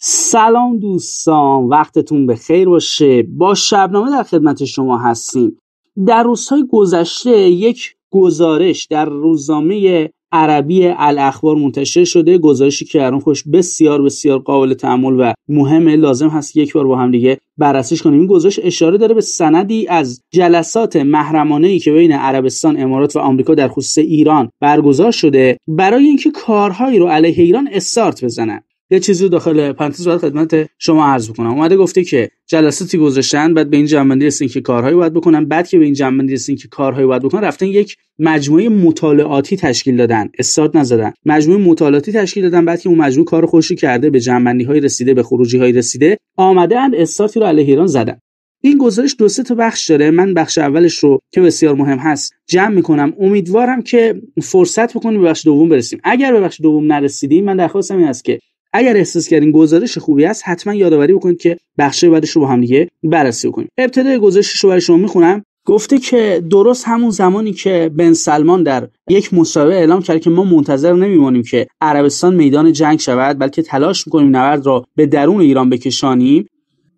سلام دوستان وقتتون به خیر باشه با شبنامه در خدمت شما هستیم در روزهای گذشته یک گزارش در روزنامه عربی الاخبار منتشر شده گزارشی که الان خوش بسیار بسیار قابل تعمل و مهمه لازم هست یک بار با هم دیگه بررسیش کنیم این گزارش اشاره داره به سندی از جلسات محرمانه ای که بین عربستان امارات و آمریکا در خصوص ایران برگزار شده برای اینکه کارهایی رو علیه ایران استارت بزنن یه چیزی داخل پرانتز باید خدمت شما عرض بکنم اومده گفته که جلساتی گذاشتن بعد به این جنبندی رسیدن که کارهایی باید بکنن بعد که به این جنبندی رسیدن که کارهایی باید بکنن رفتن یک مجموعه مطالعاتی تشکیل دادن استاد نزدن مجموعه مطالعاتی تشکیل دادن بعد که اون مجموعه کار خوشی کرده به جنبندی های رسیده به خروجی های رسیده اند استارتی رو علیه ایران زدن این گزارش دو سه تا بخش داره من بخش اولش رو که بسیار مهم هست جمع میکنم امیدوارم که فرصت بکنیم به بخش دوم برسیم اگر به بخش دوم نرسیدیم من درخواستم این است که اگر احساس کردین گزارش خوبی است حتما یادآوری بکنید که بخشای بعدش رو با هم دیگه بررسی کنیم ابتدای گزارشش رو برای شما میخونم گفته که درست همون زمانی که بن سلمان در یک مصاحبه اعلام کرد که ما منتظر نمیمانیم که عربستان میدان جنگ شود بلکه تلاش میکنیم نبرد را به درون ایران بکشانیم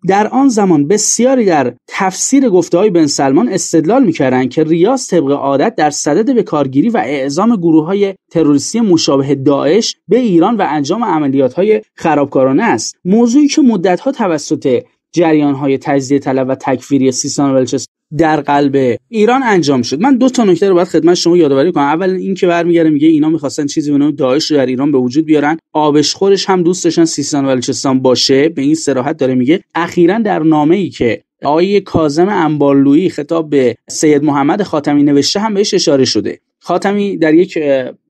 در آن زمان بسیاری در تفسیر گفته های بن سلمان استدلال میکردند که ریاض طبق عادت در صدد به کارگیری و اعزام گروه های تروریستی مشابه داعش به ایران و انجام عملیات های خرابکارانه است موضوعی که ها توسط جریان های تجزیه طلب و تکفیری سیستان بلوچستان در قلب ایران انجام شد من دو تا نکته رو باید خدمت شما یادآوری کنم اول اینکه برمیگرده میگه اینا میخواستن چیزی به نام داعش رو در ایران به وجود بیارن آبشخورش هم دوست داشتن سیستان و بلوچستان باشه به این سراحت داره میگه اخیرا در نامه ای که آقای کازم انبالویی خطاب به سید محمد خاتمی نوشته هم بهش اشاره شده خاتمی در یک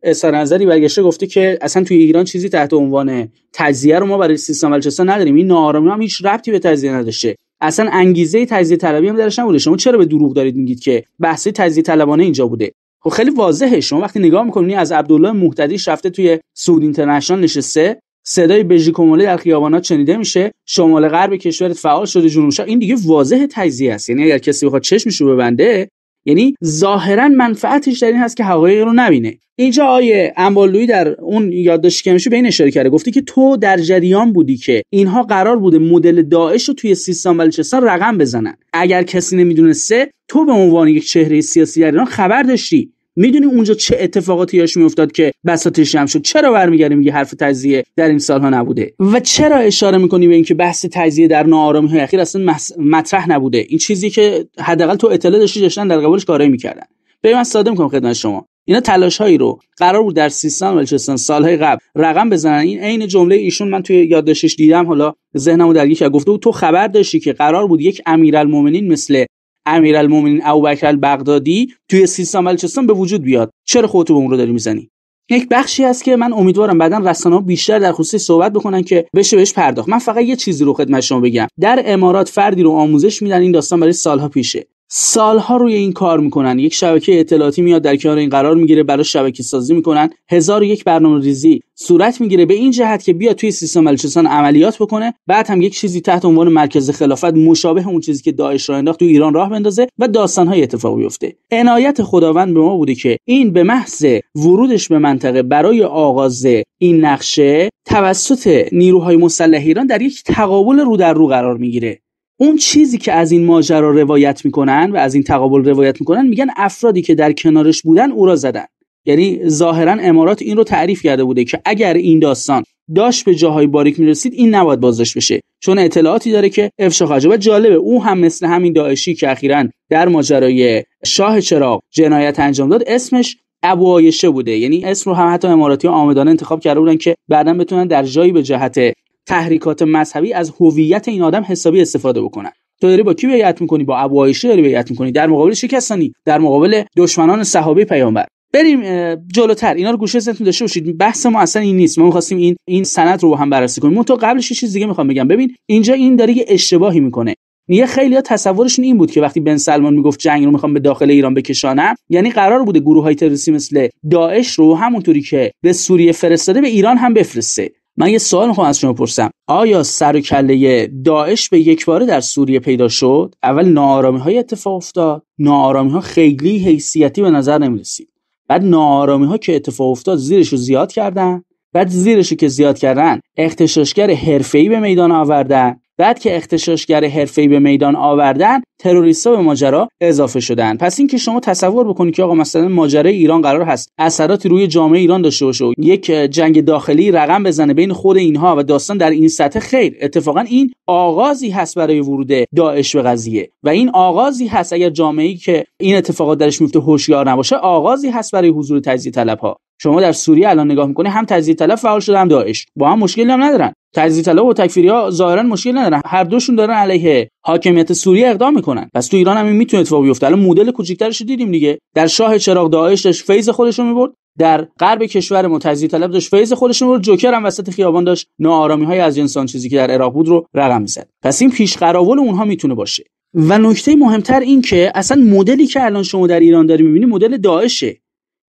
اظهار نظری برگشته گفته که اصلا توی ایران چیزی تحت عنوان تجزیه رو ما برای سیستان بلوچستان نداریم این نارامی هم هیچ ربطی به تجزیه نداشته اصلا انگیزه تجزیه طلبی هم درش نبوده شما چرا به دروغ دارید میگید که بحث تجزیه طلبانه اینجا بوده خب خیلی واضحه شما وقتی نگاه میکنی از عبدالله محتدی رفته توی سود اینترنشنال نشسته صدای بژی در خیابانات شنیده میشه شمال غرب کشور فعال شده جنوب این دیگه واضح تجزیه است یعنی اگر کسی بخواد چشمشو ببنده یعنی ظاهرا منفعتش در این هست که حقایق رو نبینه اینجا آیه امبالوی در اون یادداشتی که به این اشاره کرده گفتی که تو در جریان بودی که اینها قرار بوده مدل داعش رو توی سیستان بلوچستان رقم بزنن اگر کسی نمیدونسته تو به عنوان یک چهره سیاسی در ایران خبر داشتی میدونی اونجا چه اتفاقاتی هاش میافتاد که بساتش جمع شد چرا برمیگردیم میگه حرف تجزیه در این سالها نبوده و چرا اشاره میکنی به اینکه بحث تجزیه در ناآرامی های اخیر اصلا مطرح نبوده این چیزی که حداقل تو اطلاع داشتی داشتن در قبالش کارایی میکردن به من ساده میکنم خدمت شما اینا تلاش هایی رو قرار بود در سیستان و بلوچستان سالهای قبل رقم بزنن این عین جمله ایشون من توی یادداشتش دیدم حالا ذهنمو درگیر کرد گفته بود تو خبر داشتی که قرار بود یک امیرالمومنین مثل او ابوبکر البغدادی توی سیستان بلوچستان به وجود بیاد چرا خودتو به اون رو داری میزنی یک بخشی هست که من امیدوارم بعدا رسانه بیشتر در خصوص صحبت بکنن که بشه بهش پرداخت من فقط یه چیزی رو خدمت شما بگم در امارات فردی رو آموزش میدن این داستان برای سالها پیشه سالها روی این کار میکنن یک شبکه اطلاعاتی میاد در کنار این قرار میگیره برای شبکه سازی میکنن هزار و یک برنامه ریزی صورت میگیره به این جهت که بیاد توی سیستم بلوچستان عملیات بکنه بعد هم یک چیزی تحت عنوان مرکز خلافت مشابه اون چیزی که داعش را انداخت تو ایران راه بندازه و داستانهای اتفاق بیفته عنایت خداوند به ما بوده که این به محض ورودش به منطقه برای آغاز این نقشه توسط نیروهای مسلح ایران در یک تقابل رو در رو قرار میگیره اون چیزی که از این ماجرا روایت میکنن و از این تقابل روایت میکنن میگن افرادی که در کنارش بودن او را زدن یعنی ظاهرا امارات این رو تعریف کرده بوده که اگر این داستان داشت به جاهای باریک میرسید این نباید بازداشت بشه چون اطلاعاتی داره که افشا خواهد جالبه او هم مثل همین داعشی که اخیرا در ماجرای شاه چراغ جنایت انجام داد اسمش ابو عایشه بوده یعنی اسم رو هم حتی اماراتی آمدانه انتخاب کرده بودن که بعدا بتونن در جایی به جهت تحریکات مذهبی از هویت این آدم حسابی استفاده بکنن تو داری با کی بیعت میکنی با ابو عایشه داری بیعت میکنی در مقابل کسانی در مقابل دشمنان صحابه پیامبر بریم جلوتر اینا رو گوشه ذهنتون داشته باشید بحث ما اصلا این نیست ما میخواستیم این این سند رو با هم بررسی کنیم من تو قبلش یه چیز دیگه میخوام بگم ببین اینجا این داره یه اشتباهی میکنه یه خیلیا تصورشون این بود که وقتی بن سلمان میگفت جنگ رو میخوام به داخل ایران بکشانم یعنی قرار بوده گروه های تروریستی مثل داعش رو همونطوری که به سوریه فرستاده به ایران هم بفرسته من یه سوال میخوام از شما پرسم آیا سر و کله داعش به یک باره در سوریه پیدا شد اول نارامی های اتفاق افتاد نارامی ها خیلی حیثیتی به نظر نمیرسید بعد نارامی ها که اتفاق افتاد زیرش رو زیاد کردن بعد زیرش که زیاد کردن اختشاشگر حرفه‌ای به میدان آوردن بعد که اختشاشگر حرفه‌ای به میدان آوردن تروریستا به ماجرا اضافه شدن پس اینکه شما تصور بکنید که آقا مثلا ماجرای ایران قرار هست اثراتی روی جامعه ایران داشته باشه و یک جنگ داخلی رقم بزنه بین خود اینها و داستان در این سطح خیر اتفاقا این آغازی هست برای ورود داعش به قضیه و این آغازی هست اگر جامعه ای که این اتفاقات درش میفته هوشیار نباشه آغازی هست برای حضور تجزیه طلبها شما در سوریه الان نگاه میکنی هم تجزیه طلب فعال شده هم داعش با هم مشکل هم ندارن تجزیه طلب و تکفیری ها ظاهرا مشکل ندارن هر دوشون دارن علیه حاکمیت سوریه اقدام میکنن پس تو ایران هم این میتونه اتفاق بیفته الان مدل کوچیکترش دیدیم دیگه در شاه چراغ داعش داشت فیض خودش رو میبرد در غرب کشور متجزی طلب داشت فیض خودش رو جوکر هم وسط خیابان داشت ناآرامی های از انسان چیزی که در عراق بود رو رقم میزد پس این پیش قراول اونها میتونه باشه و نکته مهمتر این که اصلا مدلی که الان شما در ایران داری میبینی مدل داعشه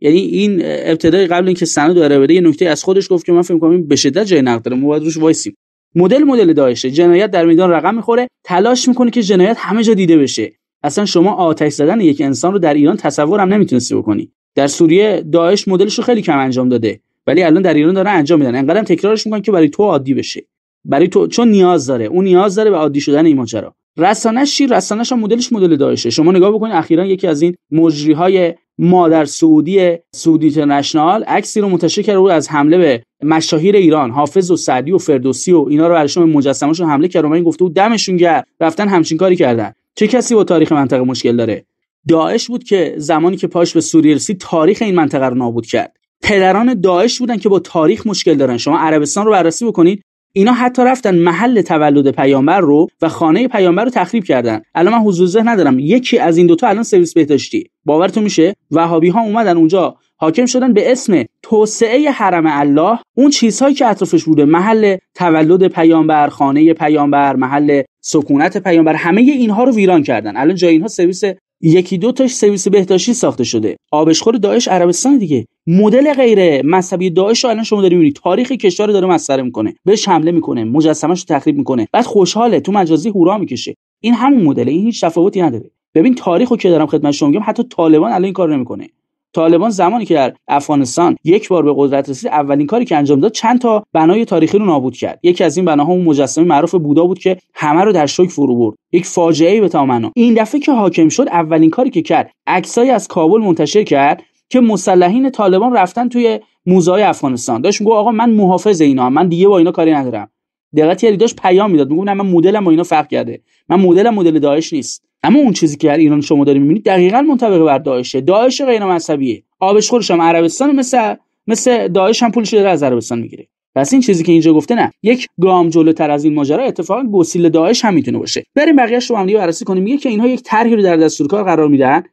یعنی این ابتدای قبل اینکه سند داره بده یه نکته از خودش گفت که من فکر می‌کنم این به شدت جای نقد داره ما روش وایسیم مدل مدل داعشه جنایت در میدان رقم میخوره تلاش میکنه که جنایت همه جا دیده بشه اصلا شما آتش زدن یک انسان رو در ایران تصور هم نمیتونستی بکنی در سوریه داعش مدلش رو خیلی کم انجام داده ولی الان در ایران داره انجام میدن انقدرم تکرارش میکنن که برای تو عادی بشه برای تو چون نیاز داره اون نیاز داره به عادی شدن این ماجرا رسانه شی رسانش مدلش مدل داعشه شما نگاه بکنید اخیرا یکی از این مجری های ما در سعودی سعودی اینترنشنال عکسی رو منتشر کرده بود از حمله به مشاهیر ایران حافظ و سعدی و فردوسی و اینا رو برشون مجسمه‌شون حمله کرد و گفته بود دمشون گرد رفتن همچین کاری کردن چه کسی با تاریخ منطقه مشکل داره داعش بود که زمانی که پاش به سوریه رسید تاریخ این منطقه رو نابود کرد پدران داعش بودن که با تاریخ مشکل دارن شما عربستان رو بررسی بکنید اینا حتی رفتن محل تولد پیامبر رو و خانه پیامبر رو تخریب کردن الان من حضور ذهن ندارم یکی از این دوتا الان سرویس بهداشتی باورتون میشه وهابی ها اومدن اونجا حاکم شدن به اسم توسعه حرم الله اون چیزهایی که اطرافش بوده محل تولد پیامبر خانه پیامبر محل سکونت پیامبر همه اینها رو ویران کردن الان جای اینها سرویس یکی دو تاش سرویس بهداشتی ساخته شده آبشخور داعش عربستان دیگه مدل غیر مذهبی داعش رو الان شما دارید می‌بینید تاریخ کشور داره مسخره میکنه بهش حمله میکنه مجسمش تخریب میکنه بعد خوشحاله تو مجازی هورا میکشه این همون مدل این هیچ تفاوتی نداره ببین تاریخو که دارم خدمت شما میگم حتی طالبان الان این کار نمیکنه طالبان زمانی که در افغانستان یک بار به قدرت رسید اولین کاری که انجام داد چند تا بنای تاریخی رو نابود کرد یکی از این بناها اون مجسمه معروف بودا بود که همه رو در شوک فرو برد یک فاجعه ای به تامنا این دفعه که حاکم شد اولین کاری که کرد عکسایی از کابل منتشر کرد که مسلحین طالبان رفتن توی موزه افغانستان داشت میگه آقا من محافظ اینا من دیگه با اینا کاری ندارم دقت یعنی داشت پیام میداد میگه من مدلم با اینا فرق کرده من مدلم مدل داعش نیست اما اون چیزی که در ایران شما داریم میبینید دقیقا منطبق بر داعشه داعش غیر مذهبیه آبش خورش هم عربستان مثل مثل داعش هم پولش داره از عربستان میگیره پس این چیزی که اینجا گفته نه یک گام جلوتر از این ماجرا اتفاقا گسیل داعش هم میتونه باشه بریم بقیه‌اش رو هم دیگه بررسی کنیم میگه که اینها یک طرحی رو در کار قرار میدن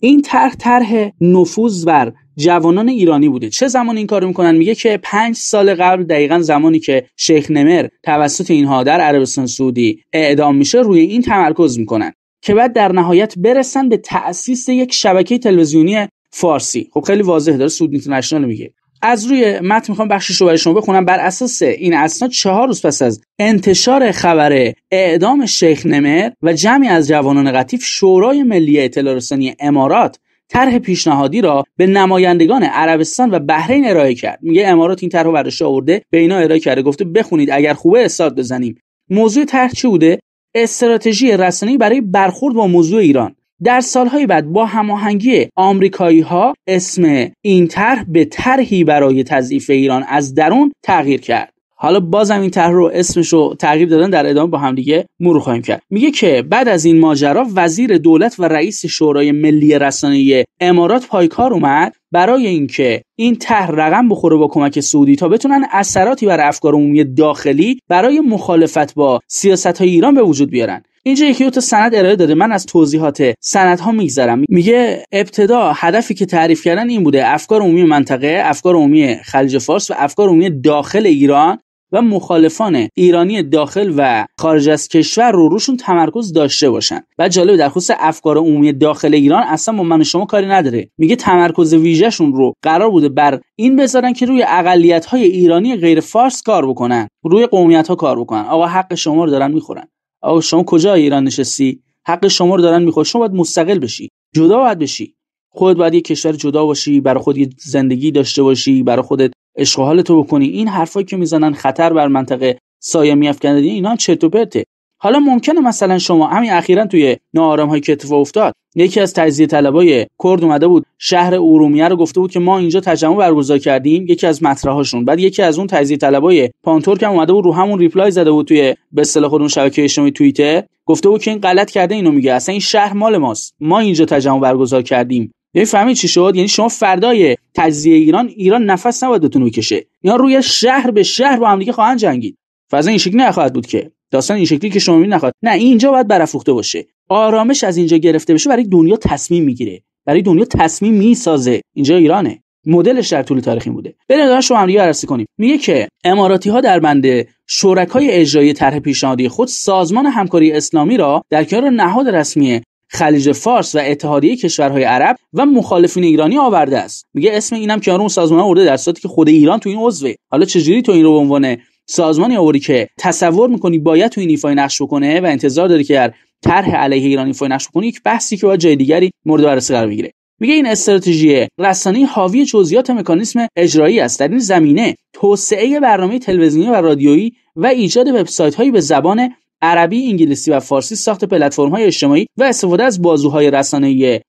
این طرح طرح نفوذ بر جوانان ایرانی بوده چه زمان این کارو میکنن میگه که پنج سال قبل دقیقا زمانی که شیخ نمر توسط اینها در عربستان سعودی اعدام میشه روی این تمرکز میکنن که بعد در نهایت برسن به تأسیس یک شبکه تلویزیونی فارسی خب خیلی واضح داره سود اینترنشنال میگه از روی متن میخوام بخشش رو برای شما بخونم بر اساس این اسناد چهار روز پس از انتشار خبر اعدام شیخ نمر و جمعی از جوانان قطیف شورای ملی اطلاع رسانی امارات طرح پیشنهادی را به نمایندگان عربستان و بحرین ارائه کرد میگه امارات این طرح رو برداشته آورده به اینا ارائه کرده گفته بخونید اگر خوبه استاد بزنیم موضوع طرح چی بوده استراتژی رسانی برای برخورد با موضوع ایران در سالهای بعد با هماهنگی آمریکایی ها اسم این طرح به طرحی برای تضعیف ایران از درون تغییر کرد حالا بازم این طرح رو اسمش رو تغییر دادن در ادامه با هم دیگه مرور خواهیم کرد میگه که بعد از این ماجرا وزیر دولت و رئیس شورای ملی رسانه امارات پایکار اومد برای اینکه این طرح رقم بخوره با کمک سعودی تا بتونن اثراتی بر افکار عمومی داخلی برای مخالفت با سیاست های ایران به وجود بیارن اینجا یکی تو تا سند ارائه داده من از توضیحات ها میگذرم میگه ابتدا هدفی که تعریف کردن این بوده افکار عمومی منطقه افکار عمومی خلیج فارس و افکار عمومی داخل ایران و مخالفان ایرانی داخل و خارج از کشور رو روشون تمرکز داشته باشن و جالب در خصوص افکار عمومی داخل ایران اصلا با من شما کاری نداره میگه تمرکز ویژهشون رو قرار بوده بر این بذارن که روی اقلیت های ایرانی غیر فارس کار بکنن روی قومیت ها کار بکنن آقا حق شما رو دارن میخورن آقا شما کجا ایران نشستی حق شما رو دارن میخورن شما باید مستقل بشی جدا باید بشی خودت باید کشور جدا باشی برای خود زندگی داشته باشی برای خودت اشغال تو بکنی این حرفایی که میزنن خطر بر منطقه سایه میافکنه اینا چرت و پرته حالا ممکنه مثلا شما همین اخیرا توی ناآرام های که افتاد یکی از تجزیه طلبای کرد اومده بود شهر ارومیه رو گفته بود که ما اینجا تجمع برگزار کردیم یکی از مطرحاشون بعد یکی از اون تجزیه طلبای پانتور که اومده بود رو همون ریپلای زده بود توی به اصطلاح خودمون شبکه اجتماعی توییتر گفته بود که این غلط کرده اینو میگه اصلا این شهر مال ماست ما اینجا تجمع برگزار کردیم یعنی فهمید چی شد یعنی شما فردای تجزیه ایران ایران نفس نباید بکشه اینا روی شهر به شهر با هم دیگه خواهند جنگید فضا این شکلی نخواهد بود که داستان این شکلی که شما می نخواهد نه اینجا باید برافروخته باشه آرامش از اینجا گرفته بشه برای دنیا تصمیم میگیره برای دنیا تصمیم میسازه اینجا ایرانه مدلش در طول تاریخی بوده بریم دارن شما همدیگه بررسی کنیم میگه که اماراتی ها در بند شرکای اجرایی طرح پیشنهادی خود سازمان همکاری اسلامی را در کنار نهاد رسمی خلیج فارس و اتحادیه کشورهای عرب و مخالفین ایرانی آورده است میگه اسم اینم که اون سازمان آورده در صورتی که خود ایران تو این عضوه حالا چجوری تو این رو به عنوان سازمانی آوری که تصور میکنی باید تو این ایفای نقش بکنه و انتظار داری که در طرح علیه ایران ایفای نقش بکنه یک بحثی که باید جای دیگری مورد بررسی قرار بگیره میگه این استراتژی رسانی حاوی جزئیات مکانیسم اجرایی است در این زمینه توسعه برنامه تلویزیونی و رادیویی و ایجاد وبسایت‌های به زبان عربی، انگلیسی و فارسی ساخت پلتفرم‌های اجتماعی و استفاده از بازوهای رسانه‌ای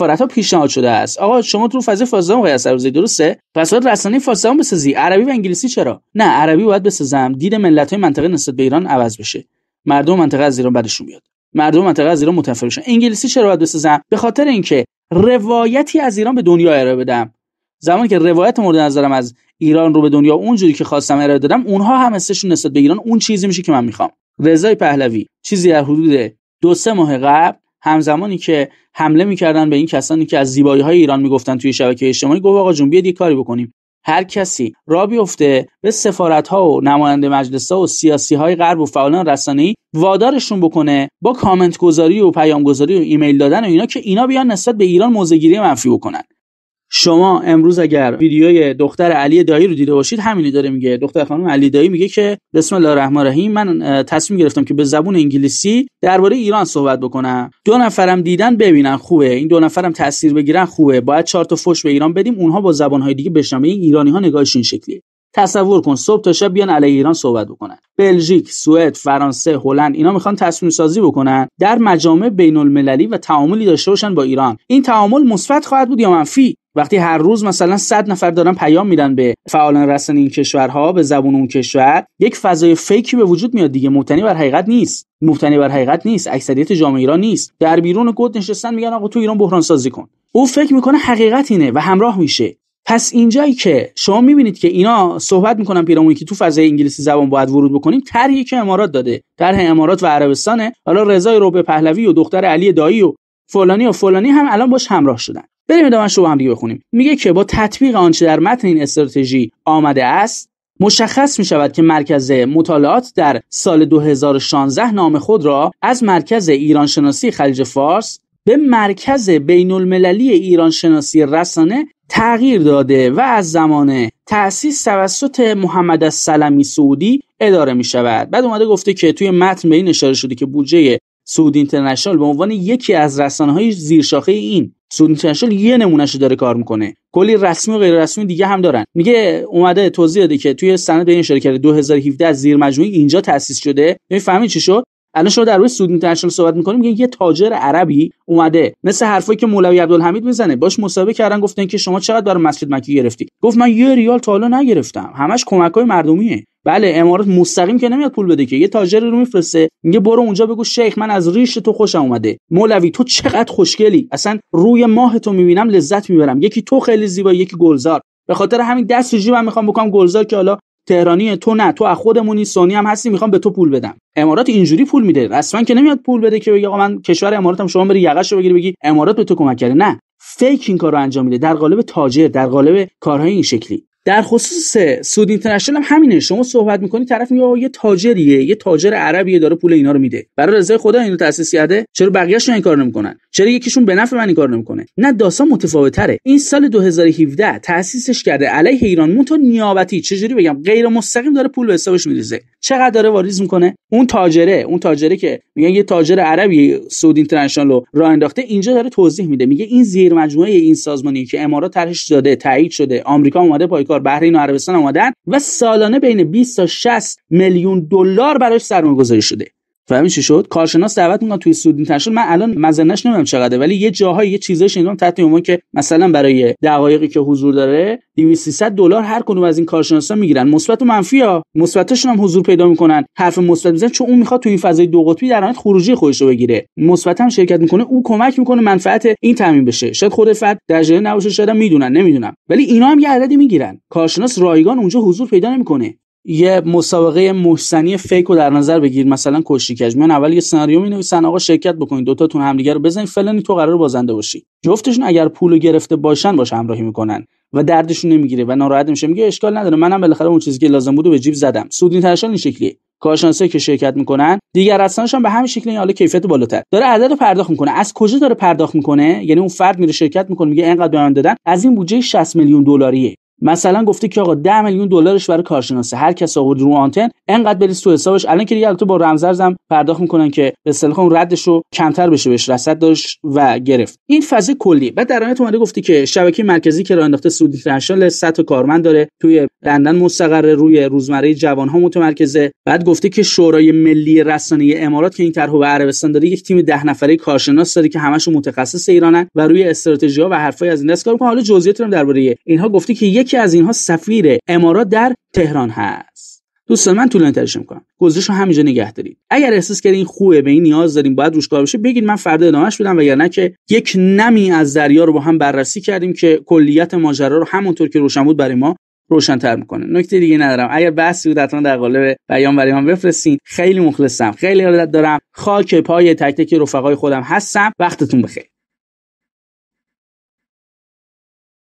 ها پیشنهاد شده است. آقا شما تو فاز فارسی قیاس روزی درسته؟ پس باید رسانه فارسی هم بسازی. عربی و انگلیسی چرا؟ نه، عربی باید بسازم. دید های منطقه نسبت به ایران عوض بشه. مردم منطقه از ایران بدشون بیاد. مردم منطقه از ایران متنفر بشن. انگلیسی چرا باید بسازم؟ به خاطر اینکه روایتی از ایران به دنیا ارائه بدم. زمانی که روایت مورد نظرم از ایران رو به دنیا اونجوری که خواستم ارائه دادم اونها هم استشون نسبت به ایران اون چیزی میشه که من میخوام رزای پهلوی چیزی در حدود دو سه ماه قبل همزمانی که حمله میکردن به این کسانی که از زیبایی های ایران میگفتن توی شبکه اجتماعی گفت آقا جون بیاد یه کاری بکنیم هر کسی را بیفته به سفارت ها و نماینده مجلس ها و سیاسی های غرب و فعالان ای وادارشون بکنه با کامنت گذاری و پیام گذاری و ایمیل دادن و اینا که اینا بیان نسبت به ایران موزه منفی بکنن شما امروز اگر ویدیوی دختر علی دایی رو دیده باشید همینی داره میگه دختر خانم علی دایی میگه که بسم الله الرحمن الرحیم من تصمیم گرفتم که به زبون انگلیسی درباره ایران صحبت بکنم دو نفرم دیدن ببینن خوبه این دو نفرم تاثیر بگیرن خوبه باید چهار تا فوش به ایران بدیم اونها با زبانهای دیگه بشنن این ایرانی ها نگاهش این شکلیه تصور کن صبح تا شب بیان علی ایران صحبت بکنن بلژیک سوئد فرانسه هلند اینا میخوان تصمیم سازی بکنن در مجامع بین المللی و تعاملی داشته باشن با ایران این تعامل مثبت خواهد بود یا منفی وقتی هر روز مثلا 100 نفر دارن پیام میدن به فعالان رسانه این کشورها به زبون اون کشور یک فضای فیکی به وجود میاد دیگه مبتنی بر حقیقت نیست مبتنی بر حقیقت نیست اکثریت جامعه ایران نیست در بیرون گود نشستن میگن آقا تو ایران بحران سازی کن او فکر میکنه حقیقت اینه و همراه میشه پس اینجایی که شما میبینید که اینا صحبت میکنن پیرامونی که تو فضای انگلیسی زبان باید ورود بکنیم طرحی که امارات داده طرح امارات و عربستانه حالا رضای روبه پهلوی و دختر علی دایی و فلانی و فلانی هم الان باش همراه شدن بریم شو رو با هم دیگه بخونیم میگه که با تطبیق آنچه در متن این استراتژی آمده است مشخص می شود که مرکز مطالعات در سال 2016 نام خود را از مرکز ایرانشناسی خلیج فارس به مرکز بین المللی ایرانشناسی رسانه تغییر داده و از زمان تأسیس توسط محمد السلمی سعودی اداره می شود بعد اومده گفته که توی متن به این اشاره شده که بودجه سعود اینترنشنال به عنوان یکی از رسانه های زیرشاخه این سعود اینترنشنال یه نمونهشو داره کار میکنه کلی رسمی و غیر رسمی دیگه هم دارن میگه اومده توضیح داده که توی سند به این شرکت 2017 از زیر مجموعی اینجا تاسیس شده فهمید چی شد الان شما در روی سود اینترنشنال صحبت میکنیم میگه یه تاجر عربی اومده مثل حرفایی که مولوی عبدالحمید میزنه باش مصاحبه کردن گفتن که شما چقدر برای مسجد مکی گرفتی گفت من یه ریال تا نگرفتم همش های مردمیه بله امارات مستقیم که نمیاد پول بده که یه تاجر رو میفرسته میگه برو اونجا بگو شیخ من از ریش تو خوشم اومده مولوی تو چقدر خوشگلی اصلا روی ماه تو میبینم لذت میبرم یکی تو خیلی زیبا یکی گلزار به خاطر همین دست و جیبم میخوام بکنم گلزار که حالا تهرانی تو نه تو از خودمونی سونی هم هستی میخوام به تو پول بدم امارات اینجوری پول میده اصلا که نمیاد پول بده که بگه آقا من کشور اماراتم شما بری یقهشو بگیری بگی امارات به تو کمک کرده نه فیک این کارو انجام میده در قالب تاجر در قالب کارهای این شکلی در خصوص سود اینترنشنال هم همینه شما صحبت میکنی طرف میگه یه تاجریه یه تاجر عربیه داره پول اینا رو میده برای رضای خدا اینو تاسیس کرده چرا بقیه‌شون این کار نمیکنن چرا یکیشون به نفع من این کار نمیکنه نه داستان متفاوته این سال 2017 تاسیسش کرده علیه ایران مون نیابتی چجوری بگم غیر مستقیم داره پول به حسابش میریزه چقدر داره واریز میکنه اون تاجره اون تاجره که میگن یه تاجر عربی سود اینترنشنال رو راه انداخته اینجا داره توضیح میده میگه این زیر مجموعه این سازمانی که امارات طرحش داده تایید شده آمریکا اومده پایکار کار و عربستان آمدن و سالانه بین 20 تا 60 میلیون دلار براش گذاری شده فهمی چی شد کارشناس دعوت میکنن توی سود اینترنشنال من الان مزنش نمیدونم چقدره ولی یه جاهای یه چیزایی شنیدم تحت عنوان که مثلا برای دقایقی که حضور داره 200 دلار هر از این کارشناسا میگیرن مثبت و منفی ها مثبتشون هم حضور پیدا میکنن حرف مثبت میزنن چون اون میخواد توی این فضای دو قطبی در نهایت خروجی خودش رو بگیره مثبت هم شرکت میکنه او کمک میکنه منفعت این تامین بشه شاید خود فرد در جریان نباشه شاید میدونن نمیدونم ولی اینا هم یه عددی میگیرن کارشناس رایگان اونجا حضور پیدا نمیکنه یه مسابقه محسنی فیک رو در نظر بگیر مثلا کشتی کج میان اول یه سناریو مینویسن آقا شرکت بکنید تاتون همدیگه رو بزنید فلانی تو قرار بازنده باشی جفتشون اگر پول گرفته باشن باش همراهی میکنن و دردشون نمیگیره و ناراحت میشه میگه اشکال نداره منم بالاخره اون چیزی که لازم بود به جیب زدم سودین ترشان این شکلیه کارشناسی که شرکت میکنن دیگر اصلاش هم به همین شکل حالا کیفیت بالاتر داره عدد رو پرداخت میکنه از کجا داره پرداخت میکنه یعنی اون فرد میره شرکت میکنه میگه اینقدر به من دادن از این بودجه 60 میلیون دلاریه مثلا گفته که آقا 10 میلیون دلارش برای کارشناسه هر کس آورد رو آنتن انقدر بریز تو حسابش الان که دیگه البته با رمزرزم پرداخت میکنن که به اصطلاح اون ردش رو کمتر بشه بهش رصد داشت و گرفت این فاز کلی بعد در نهایت اومده گفته که شبکه مرکزی که راه انداخته سعودی اینترنشنال 100 کارمند داره توی لندن مستقر روی روزمره جوان ها متمرکزه بعد گفته که شورای ملی رسانه امارات که این طرح به عربستان داره یک تیم 10 نفره کارشناس داره که همشون متخصص ایرانن و روی استراتژی ها و حرفای از این دست کار حالا جزئیات هم درباره اینها گفته که یک یکی از اینها سفیر امارات در تهران هست دوستان من طول ترش میکنم گزارش رو همینجا نگه دارید اگر احساس کردین خوبه به این نیاز داریم باید روش کار بشه بگید من فردا ادامهش بدم وگرنه که یک نمی از دریا رو با هم بررسی کردیم که کلیت ماجرا رو همونطور که روشن بود برای ما روشنتر میکنه نکته دیگه ندارم اگر بحثی بود حتما در قالب بیان برای من بفرستین خیلی مخلصم خیلی ارادت دارم خاک پای تک تک رفقای خودم هستم وقتتون بخیر